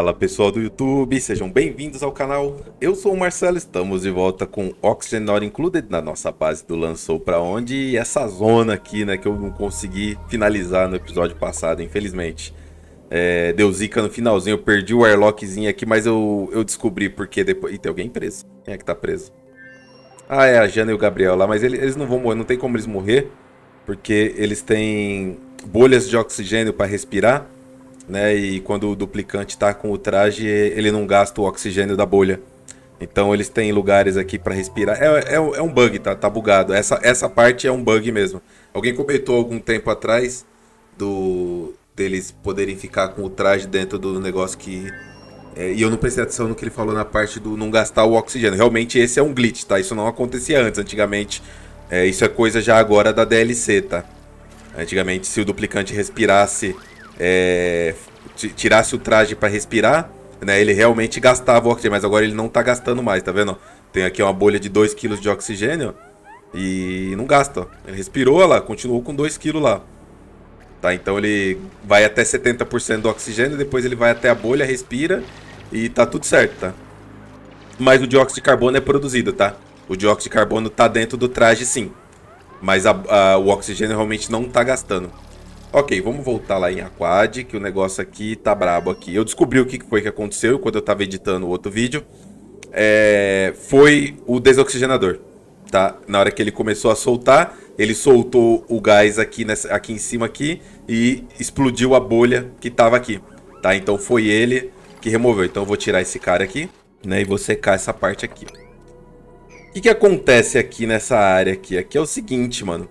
Fala pessoal do YouTube, sejam bem-vindos ao canal. Eu sou o Marcelo, estamos de volta com Oxygen Not Included na nossa base do Lançou Pra Onde e essa zona aqui, né, que eu não consegui finalizar no episódio passado, infelizmente. É, deu zica no finalzinho, eu perdi o airlockzinho aqui, mas eu, eu descobri porque depois... Ih, tem alguém preso. Quem é que tá preso? Ah, é a Jana e o Gabriel lá, mas eles, não vão morrer, não tem como eles morrer, porque eles têm bolhas de oxigênio pra respirar né? E quando o duplicante está com o traje, ele não gasta o oxigênio da bolha. Então eles têm lugares aqui para respirar. É, é, é, um bug, tá? Tá bugado. Essa, essa parte é um bug mesmo. Alguém comentou algum tempo atrás do deles poderem ficar com o traje dentro do negócio que. É, e eu não prestei atenção no que ele falou na parte do não gastar o oxigênio. Realmente esse é um glitch, tá? Isso não acontecia antes. Antigamente, é, isso é coisa já agora da DLC, tá? Antigamente, se o duplicante respirasse é, tirasse o traje para respirar, né? Ele realmente gastava o oxigênio, mas agora ele não tá gastando mais, tá vendo? Tem aqui uma bolha de 2 kg de oxigênio e não gasta. Ele respirou, lá, continuou com 2 kg lá. Tá, então ele vai até 70% do oxigênio, depois ele vai até a bolha, respira e tá tudo certo, tá? Mas o dióxido de carbono é produzido, tá? O dióxido de carbono tá dentro do traje sim. Mas a, a, o oxigênio realmente não tá gastando. Ok, vamos voltar lá em Aquad, que o negócio aqui tá brabo aqui. Eu descobri o que foi que aconteceu quando eu tava editando o outro vídeo. É, foi o desoxigenador, tá? Na hora que ele começou a soltar, ele soltou o gás aqui, nessa, aqui em cima aqui e explodiu a bolha que tava aqui, tá? Então foi ele que removeu. Então eu vou tirar esse cara aqui, né? E vou secar essa parte aqui. O que, que acontece aqui nessa área aqui? Aqui é o seguinte, mano.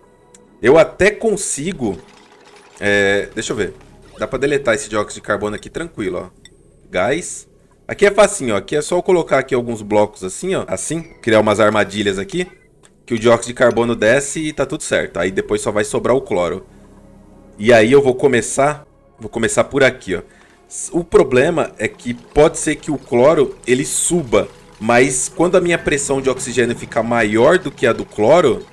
Eu até consigo é, deixa eu ver. Dá pra deletar esse dióxido de carbono aqui tranquilo, ó. Gás. Aqui é facinho, ó. Aqui é só eu colocar aqui alguns blocos assim, ó. Assim. Criar umas armadilhas aqui. Que o dióxido de carbono desce e tá tudo certo. Aí depois só vai sobrar o cloro. E aí eu vou começar... Vou começar por aqui, ó. O problema é que pode ser que o cloro, ele suba. Mas quando a minha pressão de oxigênio ficar maior do que a do cloro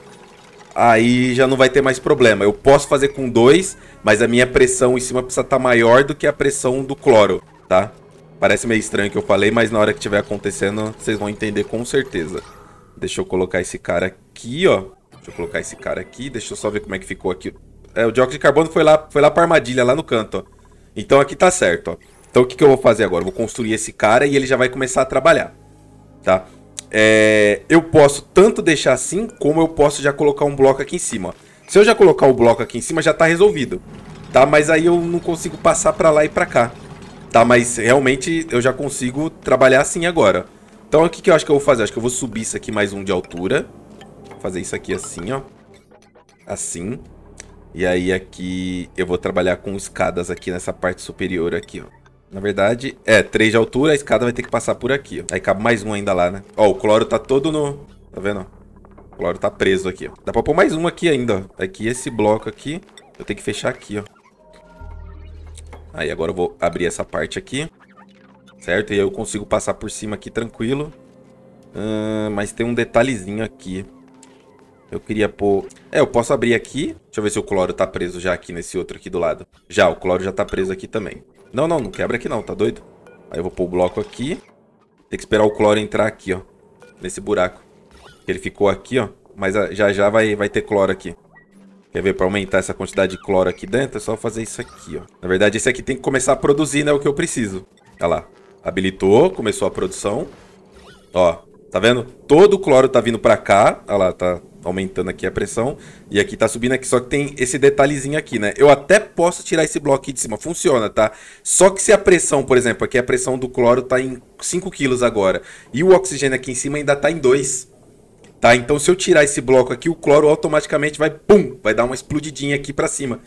aí já não vai ter mais problema. Eu posso fazer com dois, mas a minha pressão em cima precisa estar tá maior do que a pressão do cloro, tá? Parece meio estranho o que eu falei, mas na hora que estiver acontecendo, vocês vão entender com certeza. Deixa eu colocar esse cara aqui, ó. Deixa eu colocar esse cara aqui, deixa eu só ver como é que ficou aqui. É, o dióxido de carbono foi lá, foi lá pra armadilha, lá no canto, ó. Então aqui tá certo, ó. Então o que, que eu vou fazer agora? vou construir esse cara e ele já vai começar a trabalhar, tá? é, eu posso tanto deixar assim, como eu posso já colocar um bloco aqui em cima. Se eu já colocar o bloco aqui em cima, já está resolvido, tá? Mas aí eu não consigo passar para lá e para cá, tá? Mas realmente eu já consigo trabalhar assim agora. Então o que, que eu acho que eu vou fazer? acho que eu vou subir isso aqui mais um de altura. Vou fazer isso aqui assim, ó. Assim. E aí aqui eu vou trabalhar com escadas aqui nessa parte superior aqui, ó. Na verdade, é, três de altura, a escada vai ter que passar por aqui, ó. Aí cabe mais um ainda lá, né? Ó, o cloro tá todo no... Tá vendo? O cloro tá preso aqui, ó. Dá pra pôr mais um aqui ainda, ó. Tá aqui, esse bloco aqui, eu tenho que fechar aqui, ó. Aí, agora eu vou abrir essa parte aqui. Certo? E aí eu consigo passar por cima aqui tranquilo. mas tem um detalhezinho aqui. Eu queria pôr... É, eu posso abrir aqui. Deixa eu ver se o cloro tá preso já aqui nesse outro aqui do lado. Já, o cloro já tá preso aqui também. Não, não, não quebra aqui não, tá doido? Aí eu vou pôr o bloco aqui. Tem que esperar o cloro entrar aqui, ó. Nesse buraco. Ele ficou aqui, ó. Mas já já vai, vai ter cloro aqui. Quer ver? Para aumentar essa quantidade de cloro aqui dentro, é só fazer isso aqui, ó. Na verdade, esse aqui tem que começar a produzir, né? O que eu preciso. Olha lá. Habilitou, começou a produção. Ó, tá vendo? Todo o cloro tá vindo para cá. Olha lá, tá aumentando aqui a pressão. E aqui tá subindo aqui, só que tem esse detalhezinho aqui, né? Eu até posso tirar esse bloco aqui de cima, funciona, tá? Só que se a pressão, por exemplo, aqui a pressão do cloro tá em 5 kg agora. E o oxigênio aqui em cima ainda tá em 2 tá? Então se eu tirar esse bloco aqui, o cloro automaticamente vai pum, vai dar uma explodidinha aqui para cima.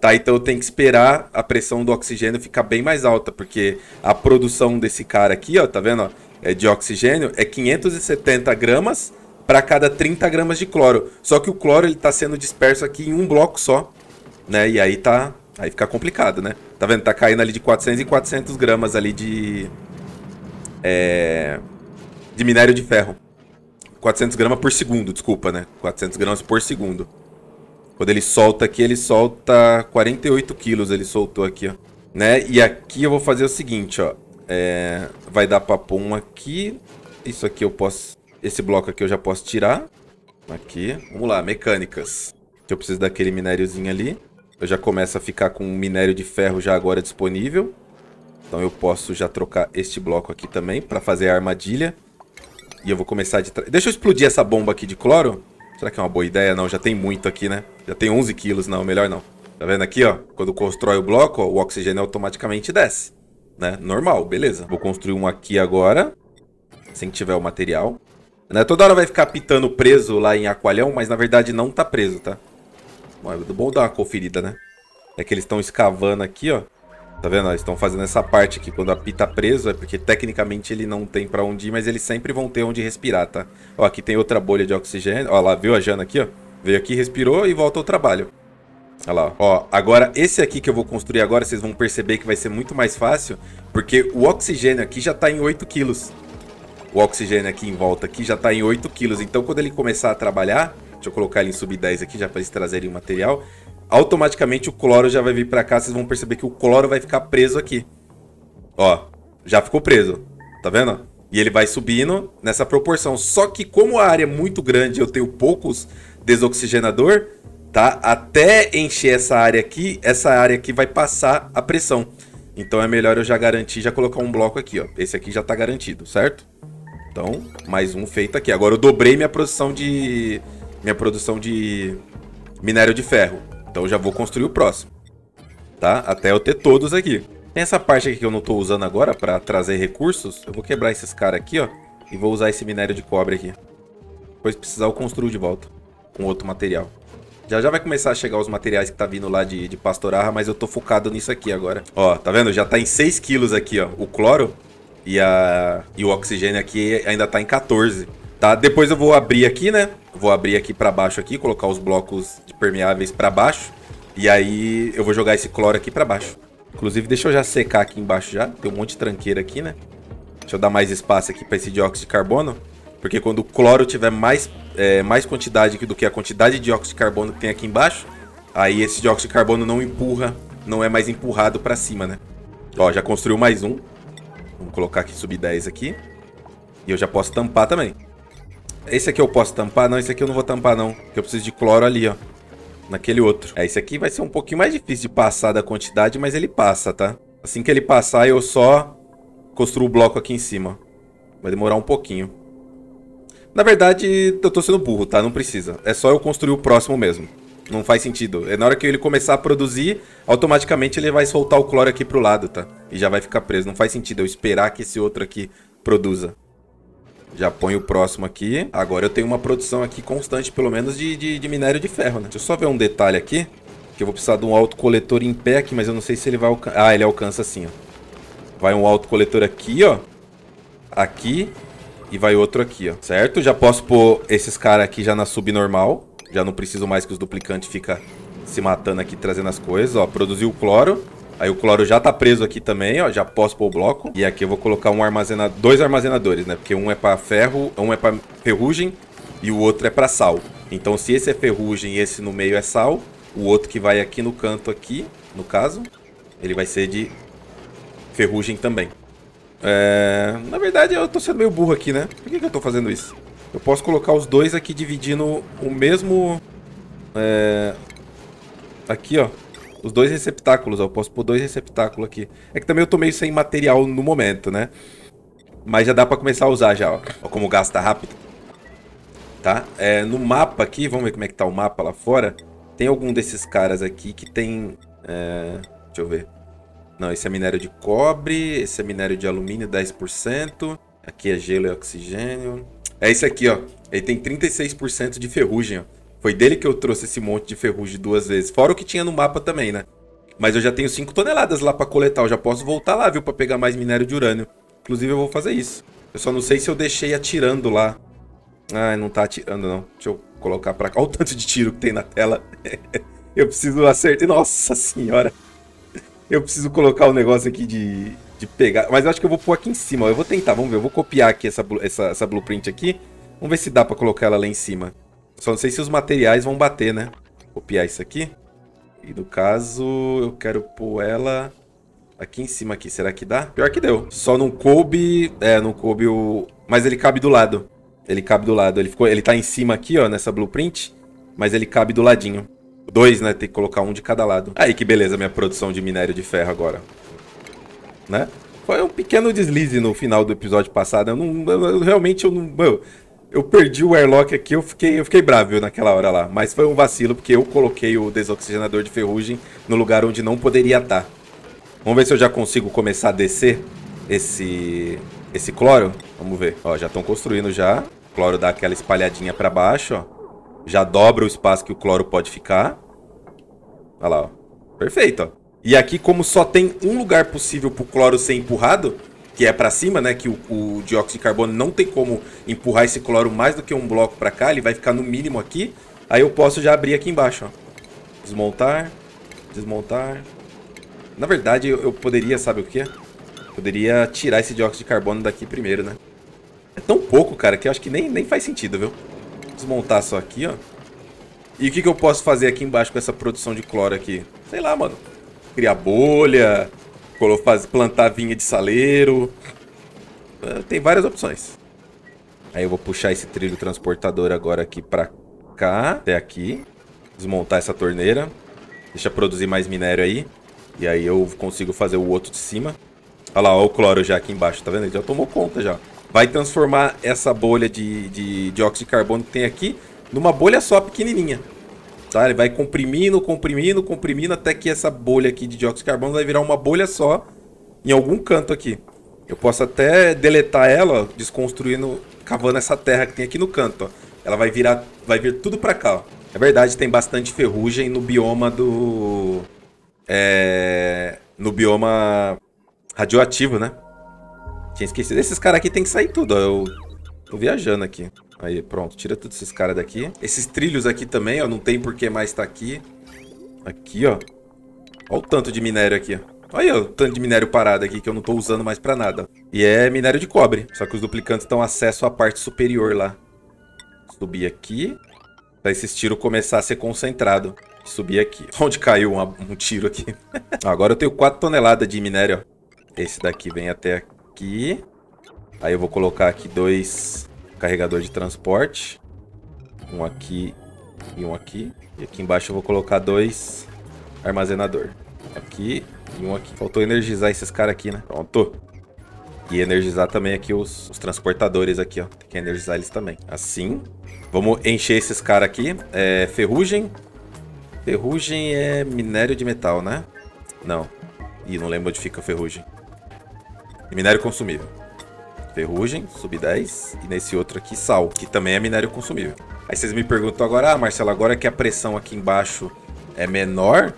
Tá? Então eu tenho que esperar a pressão do oxigênio ficar bem mais alta, porque a produção desse cara aqui, ó, tá vendo? Ó, é de oxigênio é 570 gramas para cada 30 gramas de cloro. Só que o cloro ele tá sendo disperso aqui em um bloco só, né? E aí tá, aí fica complicado, né? Tá vendo? Tá caindo ali de 400 em 400 gramas ali de é, de minério de ferro. 400 gramas por segundo, desculpa, né? 400 gramas por segundo. Quando ele solta aqui, ele solta 48 quilos, ele soltou aqui, ó. Né? E aqui eu vou fazer o seguinte, ó. É, vai dar pra pôr um aqui. Isso aqui eu posso esse bloco aqui eu já posso tirar. Aqui. Vamos lá, mecânicas. Eu preciso daquele minériozinho ali. Eu já começo a ficar com um minério de ferro já agora disponível. Então eu posso já trocar este bloco aqui também para fazer a armadilha. E eu vou começar de trás. Deixa eu explodir essa bomba aqui de cloro. Será que é uma boa ideia? Não, já tem muito aqui, né? Já tem 11 quilos. Não, melhor não. Tá vendo aqui, ó? Quando constrói o bloco, ó, o oxigênio automaticamente desce. Né? Normal, beleza. Vou construir um aqui agora. Assim que tiver o material. Né? Toda hora vai ficar pitando preso lá em Aqualhão, mas na verdade não tá preso, tá? Bom, do é bom dar uma conferida, né? É que eles estão escavando aqui, ó. Tá vendo? Eles estão fazendo essa parte aqui. Quando a Pita tá preso, é porque tecnicamente ele não tem pra onde ir, mas eles sempre vão ter onde respirar, tá? Ó, aqui tem outra bolha de oxigênio. Ó lá, viu a Jana aqui, ó? Veio aqui, respirou e volta ao trabalho. Olha lá, ó. Agora, esse aqui que eu vou construir agora, vocês vão perceber que vai ser muito mais fácil, porque o oxigênio aqui já tá em 8 quilos o oxigênio aqui em volta aqui já está em 8 quilos. Então, quando ele começar a trabalhar, deixa eu colocar ele em sub 10 aqui já para eles trazerem o material, automaticamente o cloro já vai vir para cá. Vocês vão perceber que o cloro vai ficar preso aqui. Ó, já ficou preso. Tá vendo? E ele vai subindo nessa proporção. Só que como a área é muito grande eu tenho poucos desoxigenador, tá? Até encher essa área aqui, essa área aqui vai passar a pressão. Então é melhor eu já garantir, já colocar um bloco aqui, ó. Esse aqui já tá garantido, certo? Então, mais um feito aqui. Agora eu dobrei minha produção de... Minha produção de minério de ferro. Então eu já vou construir o próximo. Tá? Até eu ter todos aqui. Tem essa parte aqui que eu não estou usando agora para trazer recursos. Eu vou quebrar esses caras aqui, ó. E vou usar esse minério de cobre aqui. Depois precisar eu construo de volta. Com outro material. Já já vai começar a chegar os materiais que tá vindo lá de, de pastorarra, mas eu tô focado nisso aqui agora. Ó, tá vendo? Já tá em 6 quilos aqui, ó. O cloro e, a, e o oxigênio aqui ainda tá em 14. Tá? Depois eu vou abrir aqui, né? Vou abrir aqui para baixo aqui, colocar os blocos de permeáveis para baixo. E aí eu vou jogar esse cloro aqui para baixo. Inclusive, deixa eu já secar aqui embaixo já. Tem um monte de tranqueira aqui, né? Deixa eu dar mais espaço aqui para esse dióxido de carbono. Porque quando o cloro tiver mais, é, mais quantidade do que a quantidade de dióxido de carbono que tem aqui embaixo, aí esse dióxido de carbono não empurra, não é mais empurrado para cima, né? Ó, já construiu mais um. Vamos colocar aqui sub-10 aqui. E eu já posso tampar também. Esse aqui eu posso tampar? Não, esse aqui eu não vou tampar não. Porque eu preciso de cloro ali, ó. Naquele outro. É, esse aqui vai ser um pouquinho mais difícil de passar da quantidade, mas ele passa, tá? Assim que ele passar, eu só construo o bloco aqui em cima. Vai demorar um pouquinho. Na verdade, eu tô sendo burro, tá? Não precisa. É só eu construir o próximo mesmo. Não faz sentido. É na hora que ele começar a produzir, automaticamente ele vai soltar o cloro aqui pro lado, tá? E já vai ficar preso. Não faz sentido eu esperar que esse outro aqui produza. Já ponho o próximo aqui. Agora eu tenho uma produção aqui constante, pelo menos, de, de, de minério de ferro, né? Deixa eu só ver um detalhe aqui. Que eu vou precisar de um autocoletor em pé aqui, mas eu não sei se ele vai alcançar. Ah, ele alcança assim, ó. Vai um autocoletor aqui, ó. Aqui. E vai outro aqui, ó. Certo? Já posso pôr esses caras aqui já na subnormal. Já não preciso mais que os duplicantes fica se matando aqui, trazendo as coisas. Ó, produziu o cloro. Aí o cloro já tá preso aqui também, ó. Já posso pôr o bloco. E aqui eu vou colocar um armazena... dois armazenadores, né? Porque um é pra ferro, um é pra ferrugem e o outro é pra sal. Então se esse é ferrugem e esse no meio é sal, o outro que vai aqui no canto aqui, no caso, ele vai ser de ferrugem também. É... Na verdade, eu tô sendo meio burro aqui, né? Por que, que eu tô fazendo isso? Eu posso colocar os dois aqui dividindo o mesmo... É, aqui, ó. Os dois receptáculos, ó. Eu posso pôr dois receptáculos aqui. É que também eu tô meio sem material no momento, né? Mas já dá pra começar a usar já, ó. ó como gasta rápido. Tá? É, no mapa aqui, vamos ver como é que tá o mapa lá fora. Tem algum desses caras aqui que tem... É, deixa eu ver. Não, esse é minério de cobre, esse é minério de alumínio, 10%. Aqui é gelo e oxigênio. É isso aqui, ó. Ele tem 36% de ferrugem, ó. Foi dele que eu trouxe esse monte de ferrugem duas vezes. Fora o que tinha no mapa também, né? Mas eu já tenho 5 toneladas lá pra coletar. Eu já posso voltar lá, viu? Pra pegar mais minério de urânio. Inclusive, eu vou fazer isso. Eu só não sei se eu deixei atirando lá. Ah, não tá atirando, não. Deixa eu colocar pra cá. Olha o tanto de tiro que tem na tela. eu preciso acertar. Nossa senhora. Eu preciso colocar o um negócio aqui de, de pegar. Mas eu acho que eu vou pôr aqui em cima. Ó. Eu vou tentar, vamos ver. Eu vou copiar aqui essa, essa, essa blueprint aqui. Vamos ver se dá pra colocar ela lá em cima. Só não sei se os materiais vão bater, né? copiar isso aqui. E no caso, eu quero pôr ela aqui em cima aqui. Será que dá? Pior que deu. Só não coube... É, não coube o... Mas ele cabe do lado. Ele cabe do lado. Ele, ficou... ele tá em cima aqui, ó, nessa blueprint. Mas ele cabe do ladinho. Dois, né? Tem que colocar um de cada lado. Aí que beleza minha produção de minério de ferro agora né? Foi um pequeno deslize no final do episódio passado. Eu não, eu, eu, realmente eu não, eu, eu perdi o airlock aqui, eu fiquei, eu fiquei bravo viu, naquela hora lá. Mas foi um vacilo, porque eu coloquei o desoxigenador de ferrugem no lugar onde não poderia estar. Tá. Vamos ver se eu já consigo começar a descer esse, esse cloro. Vamos ver. Ó, já estão construindo já. O cloro dá aquela espalhadinha para baixo, ó. Já dobra o espaço que o cloro pode ficar. Olha lá, ó. Perfeito, ó. E aqui, como só tem um lugar possível para o cloro ser empurrado, que é para cima, né? Que o, o, dióxido de carbono não tem como empurrar esse cloro mais do que um bloco para cá. Ele vai ficar no mínimo aqui. Aí eu posso já abrir aqui embaixo, ó. Desmontar, desmontar. Na verdade, eu, eu poderia, sabe o quê? Poderia tirar esse dióxido de carbono daqui primeiro, né? É tão pouco, cara, que eu acho que nem, nem faz sentido, viu? Desmontar só aqui, ó. E o que, que eu posso fazer aqui embaixo com essa produção de cloro aqui? Sei lá, mano criar bolha, plantar vinha de saleiro. Eh, tem várias opções. Aí eu vou puxar esse trilho transportador agora aqui pra cá, até aqui. Desmontar essa torneira. Deixa produzir mais minério aí. E aí eu consigo fazer o outro de cima. Olha lá, olha o cloro já aqui embaixo, tá vendo? Ele já tomou conta já. Vai transformar essa bolha de, de dióxido de carbono que tem aqui numa bolha só pequenininha. Tá? Ele vai comprimindo, comprimindo, comprimindo até que essa bolha aqui de dióxido de carbono vai virar uma bolha só em algum canto aqui. Eu posso até deletar ela, ó, desconstruindo, cavando essa terra que tem aqui no canto. Ó. Ela vai virar, vai vir tudo para cá. Ó. É verdade, tem bastante ferrugem no bioma do, é, no bioma radioativo, né? Tinha esquecido. Esses caras aqui tem que sair tudo. Ó. Eu tô viajando aqui. Aí, pronto. Tira todos esses caras daqui. Esses trilhos aqui também, ó. Não tem por que mais estar tá aqui. Aqui, ó. Olha o tanto de minério aqui, ó. Olha o tanto de minério parado aqui que eu não estou usando mais para nada. E é minério de cobre. Só que os duplicantes estão acesso à parte superior lá. Subir aqui. Pra esses tiros começar a ser concentrado. Subir aqui. Onde caiu um tiro aqui. Agora eu tenho 4 toneladas de minério. Esse daqui vem até aqui. Aí eu vou colocar aqui dois carregador de transporte. Um aqui e um aqui. E aqui embaixo eu vou colocar dois armazenador. Aqui e um aqui. Faltou energizar esses caras aqui, né? Pronto. E energizar também aqui os, os, transportadores aqui, ó. Tem que energizar eles também. Assim. Vamos encher esses caras aqui. É, ferrugem. Ferrugem é minério de metal, né? Não. Ih, não lembro onde fica ferrugem. Minério consumível ferrugem, sub-10, e nesse outro aqui sal, que também é minério consumível. Aí vocês me perguntam agora, ah, Marcelo, agora que a pressão aqui embaixo é menor,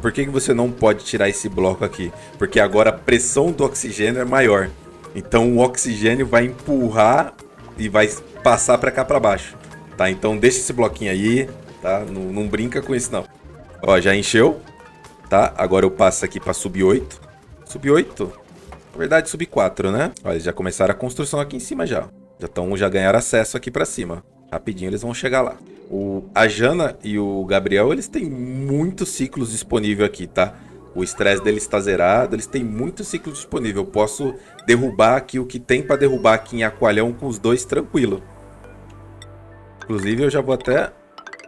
por que, que você não pode tirar esse bloco aqui? Porque agora a pressão do oxigênio é maior. Então o oxigênio vai empurrar e vai passar para cá para baixo, tá? Então deixa esse bloquinho aí, tá? Não, não brinca com isso não. Ó, já encheu, tá? Agora eu passo aqui para sub 8. Sub 8, na verdade, sub 4, né? Olha, eles já começaram a construção aqui em cima já. Já, tão, já ganharam acesso aqui pra cima. Rapidinho eles vão chegar lá. O, a Jana e o Gabriel, eles têm muitos ciclos disponível aqui, tá? O estresse deles está zerado, eles têm muitos ciclos disponível. Eu posso derrubar aqui o que tem para derrubar aqui em Aqualhão com os dois tranquilo. Inclusive, eu já vou até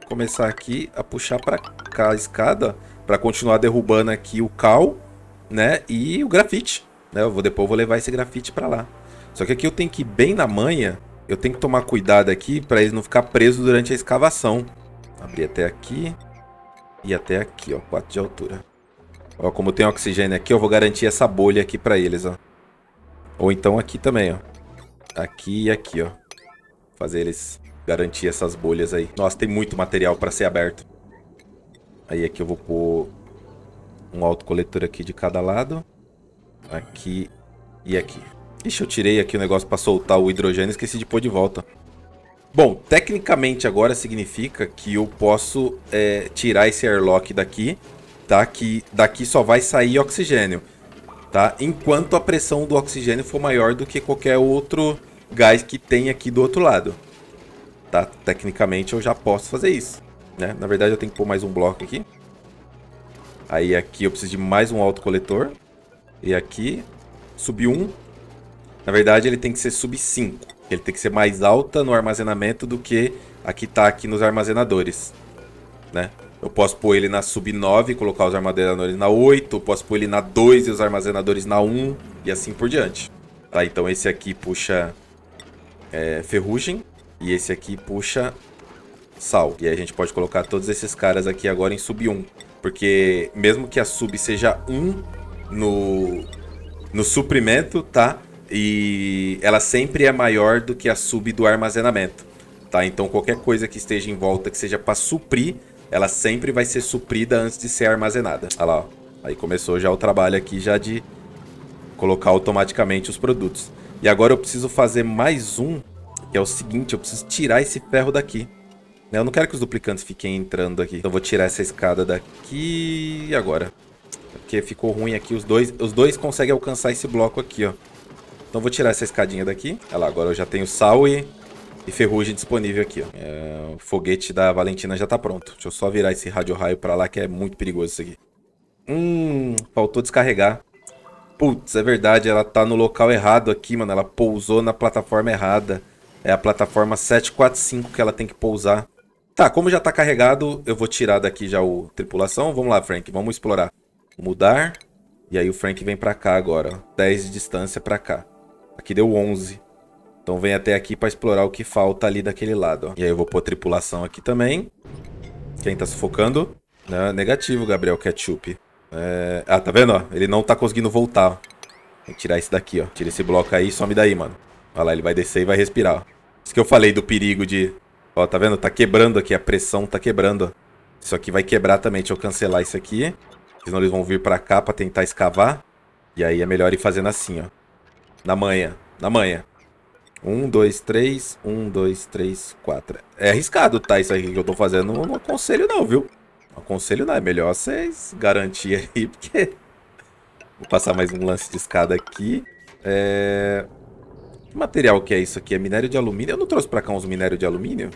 começar aqui a puxar para cá a escada para continuar derrubando aqui o cal, né, e o grafite. Né? Eu vou depois eu vou levar esse grafite para lá. Só que aqui eu tenho que ir bem na manha. Eu tenho que tomar cuidado aqui para ele não ficar preso durante a escavação. Abrir até aqui e até aqui, ó, 4 de altura. Ó, como tem oxigênio aqui, eu vou garantir essa bolha aqui para eles, ó. Ou então aqui também, ó. Aqui e aqui, ó. Fazer eles garantir essas bolhas aí. Nossa, tem muito material para ser aberto. Aí aqui eu vou pôr um autocoletor aqui de cada lado. Aqui e aqui. Ixi, eu tirei aqui o negócio para soltar o hidrogênio e esqueci de pôr de volta. Bom, tecnicamente agora significa que eu posso é, tirar esse airlock daqui, tá? Que daqui só vai sair oxigênio, tá? Enquanto a pressão do oxigênio for maior do que qualquer outro gás que tem aqui do outro lado. Tá? Tecnicamente eu já posso fazer isso, né? Na verdade eu tenho que pôr mais um bloco aqui. Aí aqui eu preciso de mais um autocoletor. coletor e aqui, sub 1. Na verdade, ele tem que ser sub 5. Ele tem que ser mais alta no armazenamento do que a que está aqui nos armazenadores. Né? Eu posso pôr ele na sub 9 e colocar os armazenadores na 8. Eu posso pôr ele na 2 e os armazenadores na 1. E assim por diante. Tá, então esse aqui puxa é, ferrugem. E esse aqui puxa sal. E aí a gente pode colocar todos esses caras aqui agora em sub 1. Porque mesmo que a sub seja 1, no, no suprimento, tá? E ela sempre é maior do que a sub do armazenamento, tá? Então qualquer coisa que esteja em volta que seja para suprir, ela sempre vai ser suprida antes de ser armazenada. Olha lá, ó. Aí começou já o trabalho aqui já de colocar automaticamente os produtos. E agora eu preciso fazer mais um, que é o seguinte, eu preciso tirar esse ferro daqui. Né? Eu não quero que os duplicantes fiquem entrando aqui. Então eu vou tirar essa escada daqui agora. Porque ficou ruim aqui. Os dois, os dois conseguem alcançar esse bloco aqui, ó. Então vou tirar essa escadinha daqui. Olha lá, agora eu já tenho sal e, e ferrugem disponível aqui, ó. É, o foguete da Valentina já tá pronto. Deixa eu só virar esse rádio raio pra lá, que é muito perigoso isso aqui. Hum, faltou descarregar. Putz, é verdade, ela tá no local errado aqui, mano. Ela pousou na plataforma errada. É a plataforma 745 que ela tem que pousar. Tá, como já tá carregado, eu vou tirar daqui já o tripulação. Vamos lá, Frank, vamos explorar. Mudar. E aí o Frank vem pra cá agora, ó. 10 de distância pra cá. Aqui deu 11. Então vem até aqui pra explorar o que falta ali daquele lado, ó. E aí eu vou pôr tripulação aqui também. Quem tá sufocando? Né, negativo, Gabriel Ketchup. É... Ah, tá vendo? Ó? Ele não tá conseguindo voltar. Tem que tirar esse daqui, ó. Tira esse bloco aí e some daí, mano. Olha lá, ele vai descer e vai respirar, ó. Isso que eu falei do perigo de... Ó, tá vendo? Tá quebrando aqui, a pressão tá quebrando. Isso aqui vai quebrar também. Deixa eu cancelar isso aqui. Senão eles vão vir pra cá pra tentar escavar. E aí é melhor ir fazendo assim, ó. Na manhã. Na manhã. Um, dois, três. Um, dois, três, quatro. É arriscado, tá? Isso aqui que eu tô fazendo. Não, não aconselho não, viu? Não aconselho não. É melhor vocês garantir aí, porque... Vou passar mais um lance de escada aqui. É... Que material que é isso aqui? É minério de alumínio? Eu não trouxe pra cá uns minério de alumínio?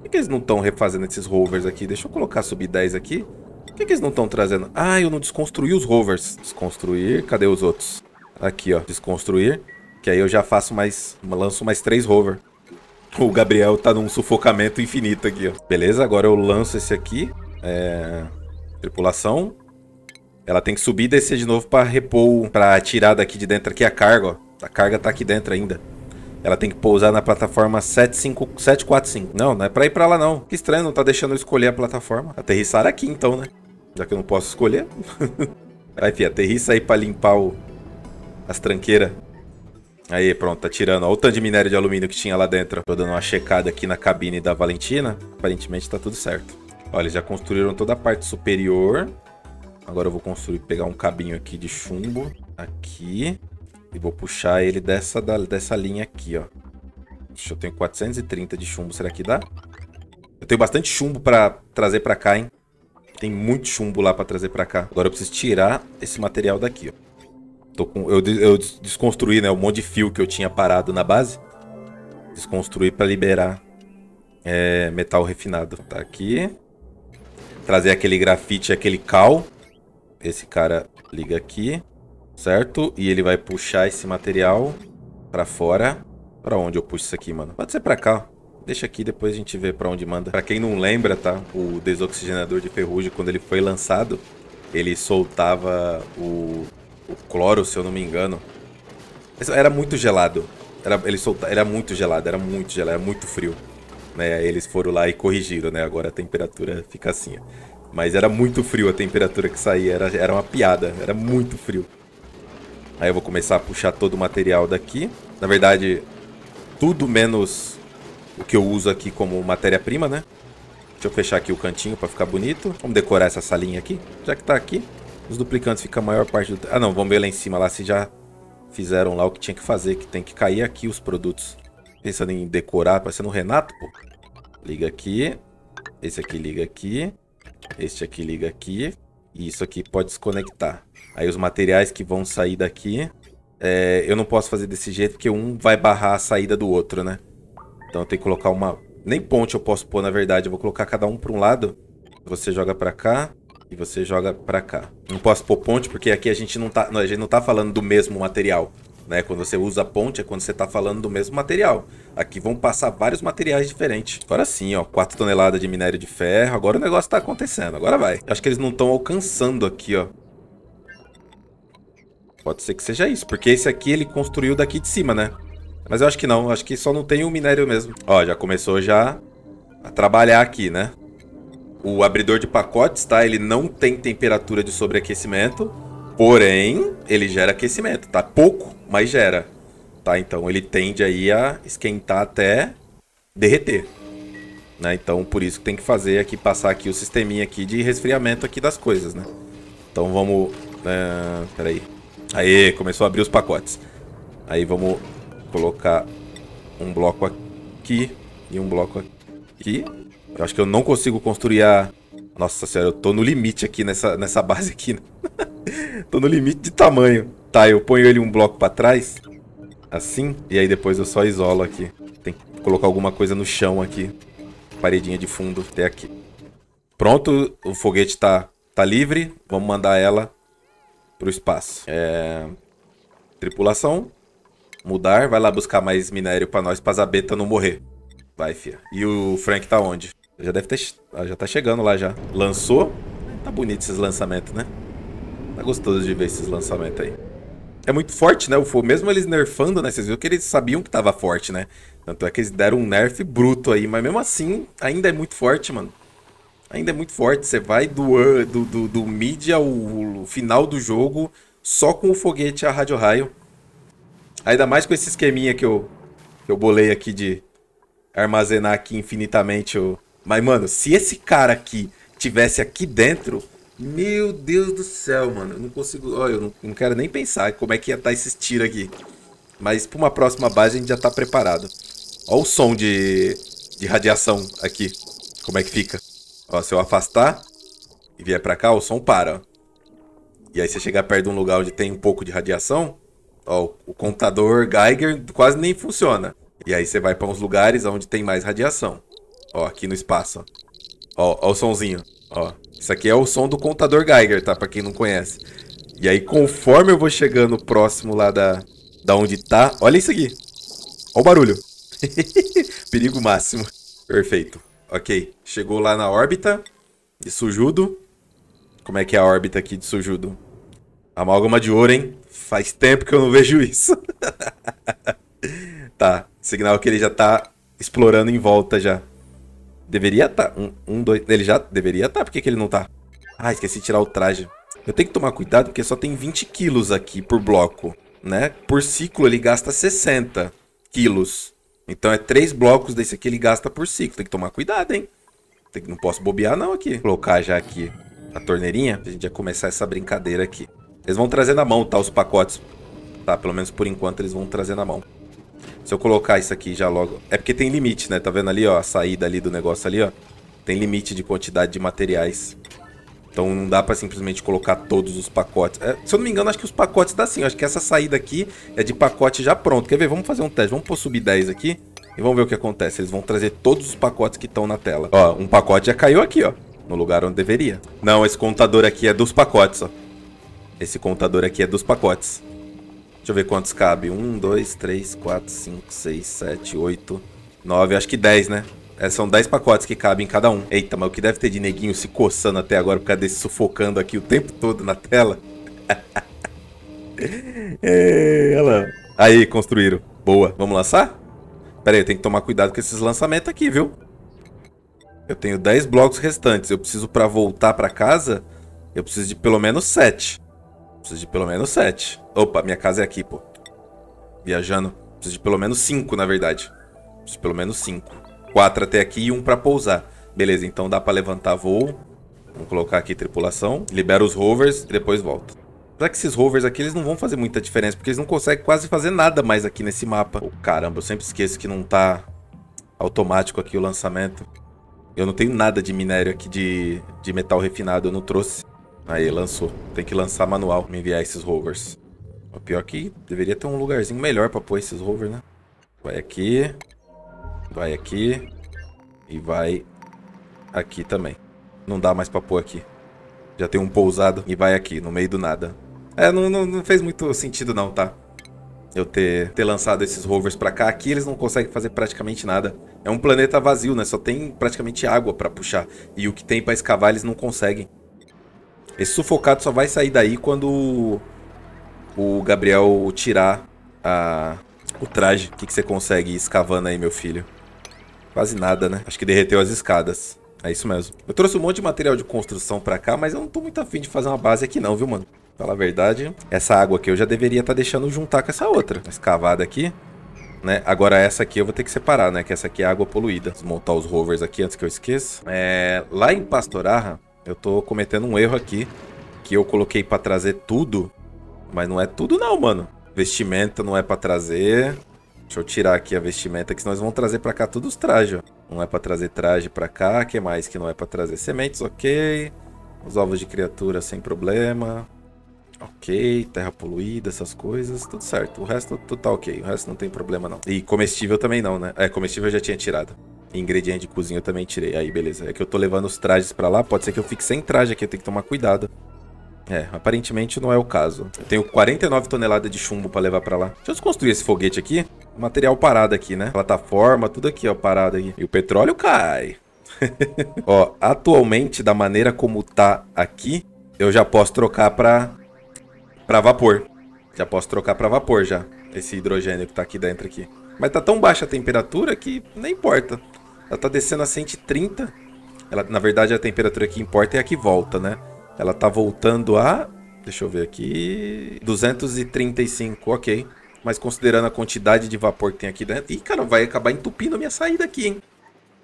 Por que eles não estão refazendo esses rovers aqui? Deixa eu colocar sub 10 aqui. Por que, que eles não estão trazendo? Ah, eu não desconstruí os rovers. Desconstruir, cadê os outros? Aqui, ó, desconstruir. Que aí eu já faço mais, lanço mais três rover. O Gabriel tá num sufocamento infinito aqui, ó. Beleza, agora eu lanço esse aqui. É... Tripulação. Ela tem que subir e descer de novo pra repor, pra tirar daqui de dentro aqui é a carga, ó. A carga tá aqui dentro ainda. Ela tem que pousar na plataforma 75, 745. Não, não é pra ir pra lá não. Que estranho, não tá deixando eu escolher a plataforma. Aterrissar aqui então, né? Já que eu não posso escolher. Aí fi, aterrissa aí pra limpar o... as tranqueiras. Aí, pronto, tá tirando. Olha o tanto de minério de alumínio que tinha lá dentro. Tô dando uma checada aqui na cabine da Valentina. Aparentemente tá tudo certo. Olha, eles já construíram toda a parte superior. Agora eu vou construir, pegar um cabinho aqui de chumbo. Aqui. E vou puxar ele dessa, dessa linha aqui, ó. Deixa eu tenho 430 de chumbo, será que dá? Eu tenho bastante chumbo pra trazer pra cá, hein? Tem muito chumbo lá pra trazer pra cá. Agora eu preciso tirar esse material daqui, ó. Tô com, eu, eu desconstruí, né, um monte de fio que eu tinha parado na base. Desconstruí pra liberar é, metal refinado. Tá aqui. Trazer aquele grafite, aquele cal. Esse cara liga aqui certo? E ele vai puxar esse material pra fora. Pra onde eu puxo isso aqui, mano? Pode ser pra cá, Deixa aqui, depois a gente vê pra onde manda. Pra quem não lembra, tá? O desoxigenador de ferrugem, quando ele foi lançado, ele soltava o, o cloro, se eu não me engano. Era muito gelado. Era, ele solta, era muito gelado, era muito gelado, era muito frio. Né? Eles foram lá e corrigiram, né? Agora a temperatura fica assim. Ó. Mas era muito frio a temperatura que saía, era, era uma piada, era muito frio. Aí eu vou começar a puxar todo o material daqui. Na verdade, tudo menos o que eu uso aqui como matéria-prima, né? Deixa eu fechar aqui o cantinho para ficar bonito. Vamos decorar essa salinha aqui. Já que tá aqui, os duplicantes ficam a maior parte do... Ah, não. Vamos ver lá em cima lá se já fizeram lá o que tinha que fazer. Que tem que cair aqui os produtos. Pensando em decorar, tá parecendo o Renato, pô. Liga aqui. Esse aqui liga aqui. Este aqui liga aqui. E isso aqui pode desconectar. Aí os materiais que vão sair daqui... É, eu não posso fazer desse jeito porque um vai barrar a saída do outro, né? Então eu tenho que colocar uma... Nem ponte eu posso pôr, na verdade. Eu vou colocar cada um para um lado. Você joga para cá e você joga para cá. Não posso pôr ponte porque aqui a gente não tá, não, a gente não tá falando do mesmo material. Né? Quando você usa a ponte é quando você está falando do mesmo material. Aqui vão passar vários materiais diferentes. Agora sim, ó, 4 toneladas de minério de ferro. Agora o negócio está acontecendo, agora vai. Acho que eles não estão alcançando aqui, ó. Pode ser que seja isso, porque esse aqui ele construiu daqui de cima, né? Mas eu acho que não, acho que só não tem o minério mesmo. Ó, já começou já a trabalhar aqui, né? O abridor de pacotes, tá? Ele não tem temperatura de sobreaquecimento, porém, ele gera aquecimento, tá? Pouco, mas gera, tá? Então ele tende aí a esquentar até derreter, né? Então por isso que tem que fazer aqui, passar aqui o sisteminha aqui de resfriamento aqui das coisas, né? Então vamos... Uh, peraí. Aí, começou a abrir os pacotes. Aí vamos colocar um bloco aqui e um bloco aqui. Eu acho que eu não consigo construir a... Nossa senhora, eu tô no limite aqui nessa, nessa base aqui. Né? Tô no limite de tamanho. Tá, eu ponho ele um bloco pra trás. Assim. E aí depois eu só isolo aqui. Tem que colocar alguma coisa no chão aqui. Paredinha de fundo até aqui. Pronto, o foguete tá, tá livre. Vamos mandar ela pro espaço. É... Tripulação. Mudar. Vai lá buscar mais minério pra nós, pra Zabeta não morrer. Vai, fia. E o Frank tá onde? Já deve ter... Ah, já tá chegando lá já. Lançou. Tá bonito esses lançamentos, né? Tá gostoso de ver esses lançamentos aí. É muito forte, né? O mesmo eles nerfando, né? Vocês viram que eles sabiam que tava forte, né? Tanto é que eles deram um nerf bruto aí, mas mesmo assim, ainda é muito forte, mano. Ainda é muito forte. Você vai do, do, do, do mid ao final do jogo só com o foguete a rádio raio. Ainda mais com esse esqueminha que eu, que eu bolei aqui de armazenar aqui infinitamente o. Mas, mano, se esse cara aqui tivesse aqui dentro, meu Deus do céu, mano. Eu não consigo... Olha, eu não, não quero nem pensar como é que ia estar tá esses tiros aqui. Mas para uma próxima base a gente já está preparado. Olha o som de, de radiação aqui. Como é que fica. Ó, se eu afastar e vier para cá, o som para. E aí você chegar perto de um lugar onde tem um pouco de radiação, ó, o contador Geiger quase nem funciona. E aí você vai para uns lugares onde tem mais radiação. Ó, aqui no espaço. Ó, ó, o somzinho. Ó. Isso aqui é o som do contador Geiger, tá? Pra quem não conhece. E aí, conforme eu vou chegando próximo lá da, da onde tá, olha isso aqui. Olha o barulho. Perigo máximo. Perfeito. Ok. Chegou lá na órbita de Sujudo. Como é que é a órbita aqui de Sujudo? Amálgama de ouro, hein? Faz tempo que eu não vejo isso. tá. Signal que ele já tá explorando em volta já. Deveria tá. Um, um, dois. Ele já deveria tá. Por que, que ele não tá? Ah, esqueci de tirar o traje. Eu tenho que tomar cuidado porque só tem 20 quilos aqui por bloco, né? Por ciclo ele gasta 60 quilos. Então é três blocos desse aqui ele gasta por ciclo. Tem que tomar cuidado, hein? Tem que, não posso bobear não aqui. Vou colocar já aqui a torneirinha. A gente já começar essa brincadeira aqui. Eles vão trazer na mão, tá? Os pacotes. Tá, pelo menos por enquanto eles vão trazer na mão. Se eu colocar isso aqui já logo... É porque tem limite, né? Tá vendo ali, ó? A saída ali do negócio ali, ó. Tem limite de quantidade de materiais. Então não dá pra simplesmente colocar todos os pacotes. É, se eu não me engano, acho que os pacotes dá sim. acho que essa saída aqui é de pacote já pronto. Quer ver? Vamos fazer um teste. Vamos pôr sub 10 aqui. E vamos ver o que acontece. Eles vão trazer todos os pacotes que estão na tela. Ó, um pacote já caiu aqui, ó. No lugar onde deveria. Não, esse contador aqui é dos pacotes, ó. Esse contador aqui é dos pacotes. Deixa eu ver quantos cabe. Um, dois, três, quatro, cinco, seis, sete, oito, nove. Acho que dez, né? É, são 10 pacotes que cabem em cada um. Eita, mas o que deve ter de neguinho se coçando até agora por causa desse sufocando aqui o tempo todo na tela? é, Aí, construíram. Boa. Vamos lançar? Pera aí, eu tenho que tomar cuidado com esses lançamentos aqui, viu? Eu tenho 10 blocos restantes. Eu preciso, para voltar para casa, eu preciso de pelo menos 7. Preciso de pelo menos 7. Opa, minha casa é aqui, pô. Viajando. Preciso de pelo menos cinco, na verdade. Preciso de pelo menos cinco. Quatro até aqui e um pra pousar. Beleza, então dá pra levantar voo. Vamos colocar aqui tripulação. Libera os rovers e depois volta. Será que esses rovers aqui eles não vão fazer muita diferença? Porque eles não conseguem quase fazer nada mais aqui nesse mapa. Oh, caramba, eu sempre esqueço que não tá automático aqui o lançamento. Eu não tenho nada de minério aqui de, de metal refinado, eu não trouxe. Aí, lançou. Tem que lançar manual pra enviar esses rovers. O pior é que deveria ter um lugarzinho melhor pra pôr esses rovers, né? Vai aqui. Vai aqui. E vai aqui também. Não dá mais pra pôr aqui. Já tem um pousado e vai aqui, no meio do nada. É, não, não, não fez muito sentido não, tá? Eu ter, ter lançado esses rovers pra cá. Aqui eles não conseguem fazer praticamente nada. É um planeta vazio, né? Só tem praticamente água pra puxar. E o que tem pra escavar eles não conseguem. Esse sufocado só vai sair daí quando o Gabriel tirar a, o traje. O que, que você consegue ir escavando aí, meu filho? Quase nada, né? Acho que derreteu as escadas. É isso mesmo. Eu trouxe um monte de material de construção pra cá, mas eu não tô muito afim de fazer uma base aqui não, viu, mano? Fala a verdade, essa água aqui eu já deveria estar tá deixando juntar com essa outra. Escavada aqui, né? Agora essa aqui eu vou ter que separar, né? Que essa aqui é água poluída. Desmontar os rovers aqui antes que eu esqueça. É... Lá em Pastorarra, eu tô cometendo um erro aqui. Que eu coloquei pra trazer tudo mas não é tudo não, mano. Vestimenta não é para trazer. Deixa eu tirar aqui a vestimenta, que nós vamos trazer para cá todos os trajes, ó. Não é para trazer traje para cá. que mais que não é para trazer? Sementes, ok. Os ovos de criatura sem problema. Ok, terra poluída, essas coisas, tudo certo. O resto tudo tá, tá ok, o resto não tem problema não. E comestível também não, né? É, comestível eu já tinha tirado. Ingrediente de cozinha eu também tirei. Aí, beleza. É que eu tô levando os trajes pra lá, pode ser que eu fique sem traje aqui, eu tenho que tomar cuidado. É, aparentemente não é o caso. Eu tenho 49 toneladas de chumbo para levar para lá. Deixa eu desconstruir esse foguete aqui. Material parado aqui, né? Plataforma, tudo aqui, ó, parado aqui. E o petróleo cai. ó, atualmente, da maneira como tá aqui, eu já posso trocar para para vapor. Já posso trocar para vapor já, esse hidrogênio que tá aqui dentro aqui. Mas tá tão baixa a temperatura que nem importa. Ela tá descendo a 130. Ela, na verdade, a temperatura que importa é a que volta, né? Ela tá voltando a. Deixa eu ver aqui. 235, ok. Mas considerando a quantidade de vapor que tem aqui dentro. Ih, cara, vai acabar entupindo a minha saída aqui, hein?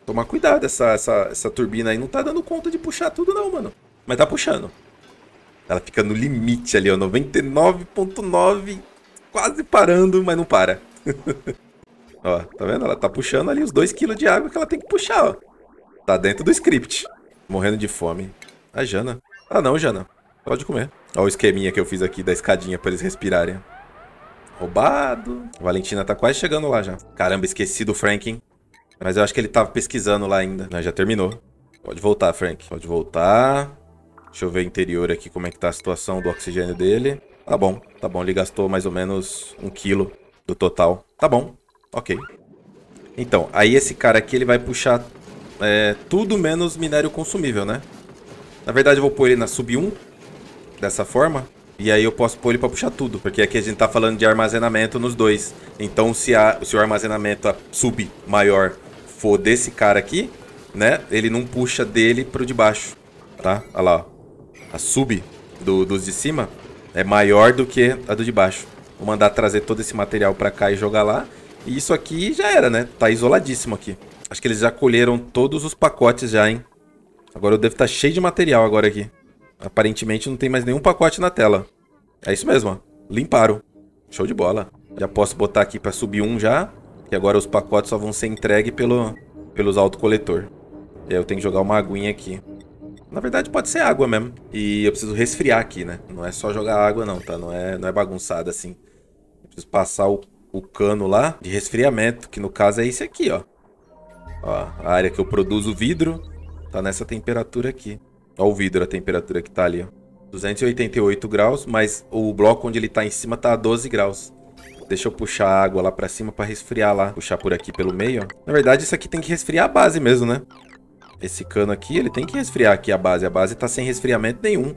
Tomar cuidado, essa, essa, essa turbina aí não tá dando conta de puxar tudo, não, mano. Mas tá puxando. Ela fica no limite ali, ó. 99,9. Quase parando, mas não para. ó, tá vendo? Ela tá puxando ali os 2kg de água que ela tem que puxar, ó. Tá dentro do script. Morrendo de fome. A Jana. Ah não, Jana. Pode comer. Olha o esqueminha que eu fiz aqui da escadinha para eles respirarem. Roubado. A Valentina tá quase chegando lá já. Caramba, esqueci do Frank, hein? Mas eu acho que ele tava tá pesquisando lá ainda. Não, já terminou. Pode voltar, Frank. Pode voltar. Deixa eu ver o interior aqui, como é que tá a situação do oxigênio dele. Tá bom, tá bom. Ele gastou mais ou menos um quilo do total. Tá bom, ok. Então, aí esse cara aqui, ele vai puxar é, tudo menos minério consumível, né? Na verdade, eu vou pôr ele na sub 1, dessa forma. E aí eu posso pôr ele para puxar tudo, porque aqui a gente tá falando de armazenamento nos dois. Então, se, a, se o armazenamento a sub maior for desse cara aqui, né? Ele não puxa dele pro de baixo, tá? Olha lá, A sub do, dos de cima é maior do que a do de baixo. Vou mandar trazer todo esse material para cá e jogar lá. E isso aqui já era, né? Tá isoladíssimo aqui. Acho que eles já colheram todos os pacotes já, hein? Agora eu devo estar tá cheio de material agora aqui. Aparentemente não tem mais nenhum pacote na tela. É isso mesmo, ó. Limparam. Show de bola. Já posso botar aqui para subir um já. Que agora os pacotes só vão ser entregues pelo, pelos autocoletor. E aí eu tenho que jogar uma aguinha aqui. Na verdade pode ser água mesmo. E eu preciso resfriar aqui, né? Não é só jogar água não, tá? Não é, não é bagunçada assim. Eu preciso passar o, o cano lá de resfriamento, que no caso é esse aqui, ó. Ó, a área que eu produzo vidro. Tá nessa temperatura aqui. Ó o vidro, a temperatura que tá ali, ó. 288 graus, mas o bloco onde ele tá em cima tá a 12 graus. Deixa eu puxar a água lá pra cima pra resfriar lá. Puxar por aqui pelo meio, ó. Na verdade, isso aqui tem que resfriar a base mesmo, né? Esse cano aqui, ele tem que resfriar aqui a base. A base tá sem resfriamento nenhum.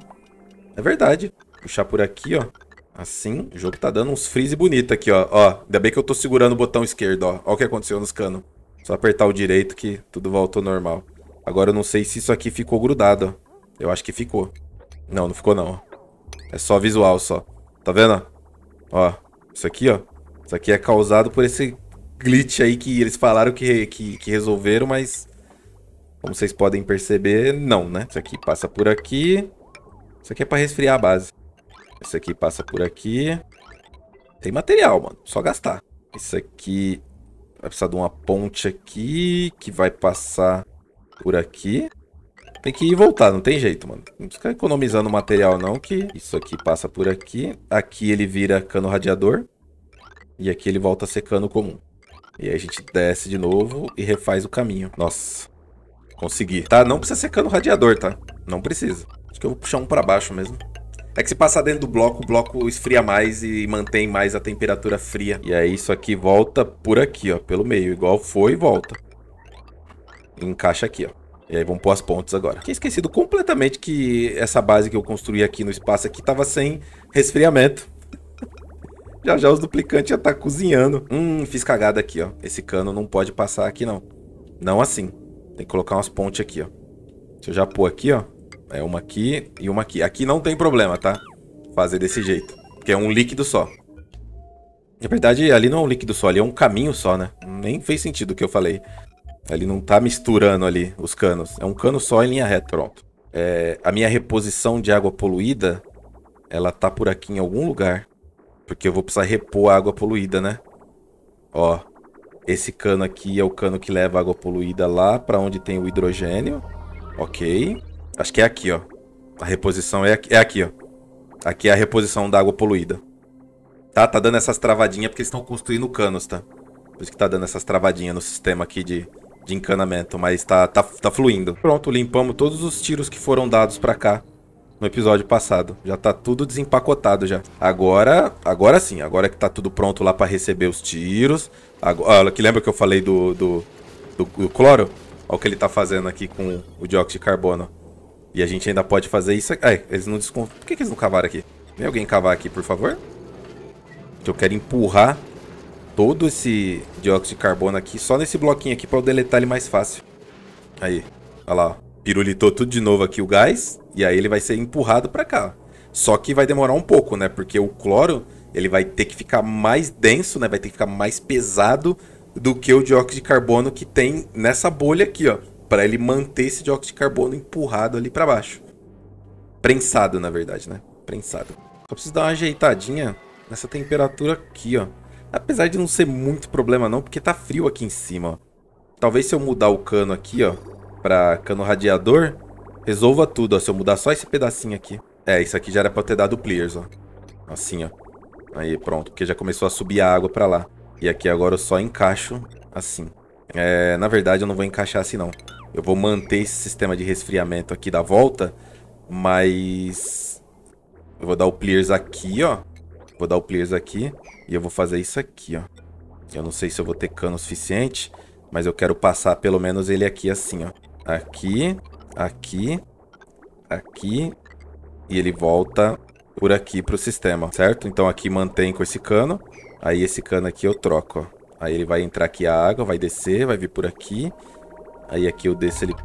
É verdade. Puxar por aqui, ó. Assim, o jogo tá dando uns freeze bonito aqui, ó. Ó, ainda bem que eu tô segurando o botão esquerdo, ó. Ó o que aconteceu nos canos. Só apertar o direito que tudo voltou normal. Agora eu não sei se isso aqui ficou grudado. Eu acho que ficou. Não, não ficou não. É só visual só. Tá vendo? Ó, isso aqui, ó. Isso aqui é causado por esse glitch aí que eles falaram que, que, que resolveram, mas... Como vocês podem perceber, não, né? Isso aqui passa por aqui. Isso aqui é pra resfriar a base. Isso aqui passa por aqui. Tem material, mano. Só gastar. Isso aqui vai precisar de uma ponte aqui que vai passar por aqui. Tem que ir e voltar, não tem jeito, mano. Não precisa ficar economizando material, não, que isso aqui passa por aqui. Aqui ele vira cano radiador. E aqui ele volta a ser cano comum. E aí a gente desce de novo e refaz o caminho. Nossa. Consegui. Tá, não precisa ser cano radiador, tá? Não precisa. Acho que eu vou puxar um pra baixo mesmo. É que se passar dentro do bloco, o bloco esfria mais e mantém mais a temperatura fria. E aí isso aqui volta por aqui, ó, pelo meio. Igual foi e volta encaixa aqui, ó. E aí vamos pôr as pontes agora. Tinha esquecido completamente que essa base que eu construí aqui no espaço aqui tava sem resfriamento. já já os duplicantes já tá cozinhando. Hum, fiz cagada aqui, ó. Esse cano não pode passar aqui, não. Não assim. Tem que colocar umas pontes aqui, ó. Deixa eu já pôr aqui, ó. É uma aqui e uma aqui. Aqui não tem problema, tá? Fazer desse jeito. Porque é um líquido só. Na verdade, ali não é um líquido só, ali é um caminho só, né? Nem fez sentido o que eu falei. Ele não tá misturando ali os canos. É um cano só em linha reta, pronto. É, a minha reposição de água poluída, ela tá por aqui em algum lugar. Porque eu vou precisar repor a água poluída, né? Ó, esse cano aqui é o cano que leva a água poluída lá para onde tem o hidrogênio. Ok. Acho que é aqui, ó. A reposição é aqui, é aqui, ó. Aqui é a reposição da água poluída. Tá? Tá dando essas travadinhas porque eles estão construindo canos, tá? Por isso que tá dando essas travadinhas no sistema aqui de, de encanamento, mas tá, tá, tá fluindo. Pronto, limpamos todos os tiros que foram dados pra cá no episódio passado. Já tá tudo desempacotado já. Agora, agora sim, agora que tá tudo pronto lá para receber os tiros. Agora, ah, que lembra que eu falei do, do, do, do cloro? Olha o que ele tá fazendo aqui com o dióxido de carbono. E a gente ainda pode fazer isso. É, eles não descontam. Por que, que eles não cavaram aqui? Vem alguém cavar aqui, por favor? Que eu quero empurrar todo esse dióxido de carbono aqui, só nesse bloquinho aqui para eu deletar ele mais fácil. Aí, olha lá, pirulitou tudo de novo aqui o gás, e aí ele vai ser empurrado para cá. Só que vai demorar um pouco, né? Porque o cloro, ele vai ter que ficar mais denso, né? Vai ter que ficar mais pesado do que o dióxido de carbono que tem nessa bolha aqui, ó. Para ele manter esse dióxido de carbono empurrado ali para baixo. Prensado, na verdade, né? Prensado. Só preciso dar uma ajeitadinha nessa temperatura aqui, ó. Apesar de não ser muito problema não, porque tá frio aqui em cima, ó. Talvez se eu mudar o cano aqui, ó, pra cano radiador, resolva tudo, ó. Se eu mudar só esse pedacinho aqui. É, isso aqui já era pra eu ter dado players ó. Assim, ó. Aí, pronto, porque já começou a subir a água pra lá. E aqui agora eu só encaixo assim. É, na verdade, eu não vou encaixar assim, não. Eu vou manter esse sistema de resfriamento aqui da volta, mas... Eu vou dar o players aqui, ó. Vou dar o players aqui. E eu vou fazer isso aqui, ó. Eu não sei se eu vou ter cano o suficiente, mas eu quero passar pelo menos ele aqui assim, ó. Aqui, aqui, aqui. E ele volta por aqui pro sistema, certo? Então aqui mantém com esse cano. Aí esse cano aqui eu troco, ó. Aí ele vai entrar aqui a água, vai descer, vai vir por aqui. Aí aqui eu desço ele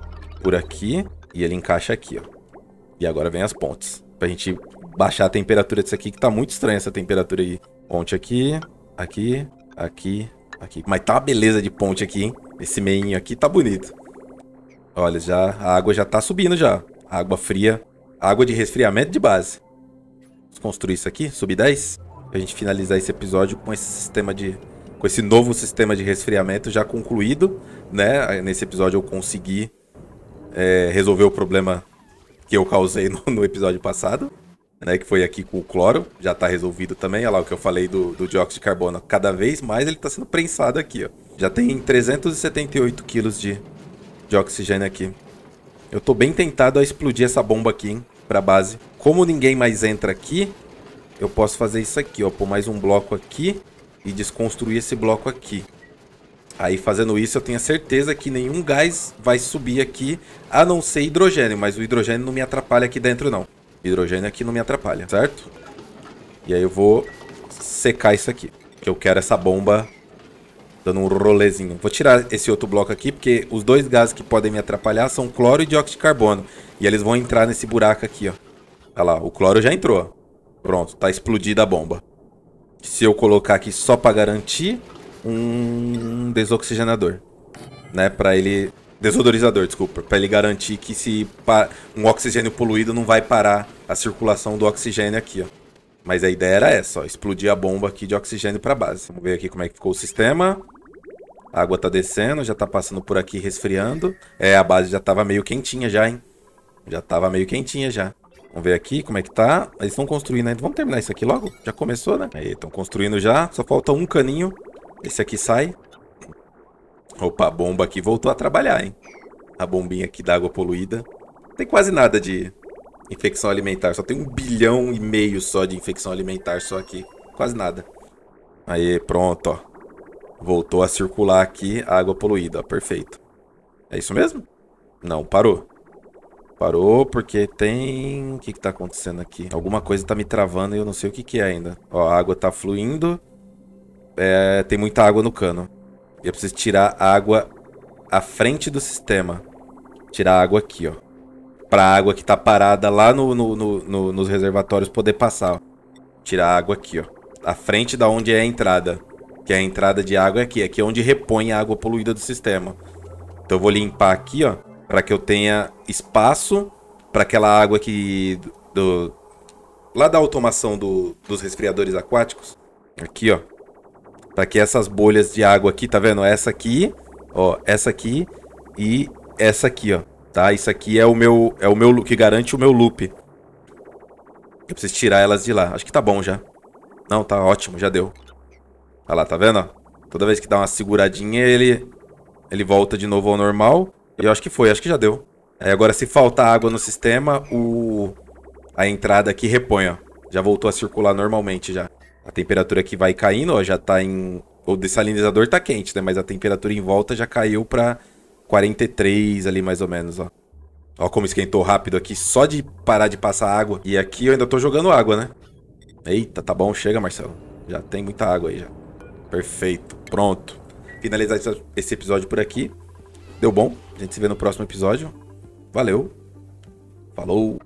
por aqui e ele encaixa aqui, ó. E agora vem as pontes. Pra gente baixar a temperatura disso aqui, que tá muito estranha essa temperatura aí. Ponte aqui, aqui, aqui, aqui. Mas tá uma beleza de ponte aqui, hein? Esse meinho aqui tá bonito. Olha, já, a água já tá subindo já. Água fria. Água de resfriamento de base. Vamos construir isso aqui, subir 10. A gente finalizar esse episódio com esse sistema de... Com esse novo sistema de resfriamento já concluído, né? Nesse episódio eu consegui é, resolver o problema que eu causei no, no episódio passado né, que foi aqui com o cloro, já está resolvido também. Olha lá o que eu falei do, do dióxido de carbono. Cada vez mais ele está sendo prensado aqui, ó. Já tem 378 quilos de, de oxigênio aqui. Eu estou bem tentado a explodir essa bomba aqui, hein, pra base. Como ninguém mais entra aqui, eu posso fazer isso aqui, ó. Pôr mais um bloco aqui e desconstruir esse bloco aqui. Aí fazendo isso eu tenho certeza que nenhum gás vai subir aqui, a não ser hidrogênio, mas o hidrogênio não me atrapalha aqui dentro não hidrogênio aqui não me atrapalha, certo? E aí eu vou secar isso aqui, que eu quero essa bomba dando um rolezinho. Vou tirar esse outro bloco aqui, porque os dois gases que podem me atrapalhar são cloro e dióxido de carbono. E eles vão entrar nesse buraco aqui, ó. Olha lá, o cloro já entrou. Pronto, tá explodida a bomba. Se eu colocar aqui só pra garantir, um desoxigenador. Né, pra ele Desodorizador, desculpa. Para ele garantir que se um oxigênio poluído não vai parar a circulação do oxigênio aqui, ó. Mas a ideia era essa, ó, explodir a bomba aqui de oxigênio para base. Vamos ver aqui como é que ficou o sistema. A água tá descendo, já tá passando por aqui resfriando. É, a base já tava meio quentinha já, hein? Já tava meio quentinha já. Vamos ver aqui como é que tá. Eles estão construindo ainda. Vamos terminar isso aqui logo? Já começou, né? Aí, estão construindo já. Só falta um caninho. Esse aqui sai. Opa, a bomba aqui voltou a trabalhar, hein? A bombinha aqui da água poluída. Não tem quase nada de infecção alimentar. Só tem um bilhão e meio só de infecção alimentar só aqui. Quase nada. Aí, pronto, ó. Voltou a circular aqui a água poluída, ó. Perfeito. É isso mesmo? Não, parou. Parou porque tem... O que que tá acontecendo aqui? Alguma coisa tá me travando e eu não sei o que que é ainda. Ó, a água tá fluindo. É... Tem muita água no cano. Eu preciso tirar a água à frente do sistema. Tirar a água aqui, ó. Pra água que tá parada lá no, no, no, nos reservatórios poder passar, ó. Tirar a água aqui, ó. À frente da onde é a entrada. Que é a entrada de água é aqui. Aqui é onde repõe a água poluída do sistema. Então eu vou limpar aqui, ó. Pra que eu tenha espaço para aquela água que... Do, lá da automação do, dos resfriadores aquáticos. Aqui, ó para tá que essas bolhas de água aqui, tá vendo? Essa aqui, ó, essa aqui e essa aqui, ó. Tá? Isso aqui é o meu, é o meu que garante o meu loop. Eu preciso tirar elas de lá. Acho que tá bom já. Não, tá ótimo, já deu. Olha tá lá, tá vendo? Toda vez que dá uma seguradinha, ele, ele volta de novo ao normal. E eu acho que foi, acho que já deu. Aí agora, se faltar água no sistema, o... a entrada aqui repõe, ó. Já voltou a circular normalmente já. A temperatura que vai caindo, ó, já tá em. O dessalinizador tá quente, né? Mas a temperatura em volta já caiu pra 43 ali, mais ou menos, ó. Ó como esquentou rápido aqui, só de parar de passar água. E aqui eu ainda tô jogando água, né? Eita, tá bom, chega, Marcelo. Já tem muita água aí, já. Perfeito, pronto. Finalizar esse episódio por aqui. Deu bom? A gente se vê no próximo episódio. Valeu. Falou.